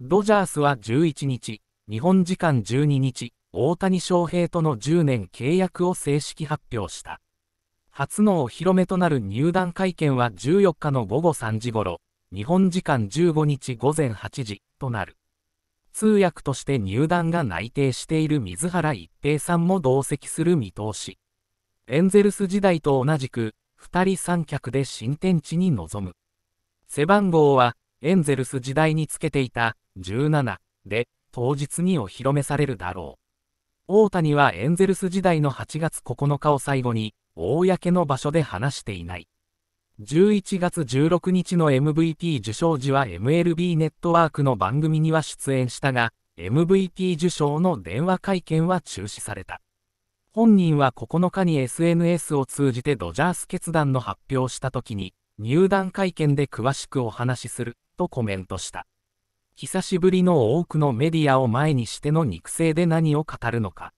ドジャースは11日、日本時間12日、大谷翔平との10年契約を正式発表した。初のお披露目となる入団会見は14日の午後3時ごろ、日本時間15日午前8時となる。通訳として入団が内定している水原一平さんも同席する見通し。エンゼルス時代と同じく、2人三脚で新天地に臨む。背番号は、エンゼルス時代につけていた17で当日にお披露目されるだろう。大谷はエンゼルス時代の8月9日を最後に、公の場所で話していない。11月16日の MVP 受賞時は MLB ネットワークの番組には出演したが、MVP 受賞の電話会見は中止された。本人は9日に SNS を通じてドジャース決断の発表した時に、入団会見で詳しくお話しするとコメントした。久しぶりの多くのメディアを前にしての肉声で何を語るのか。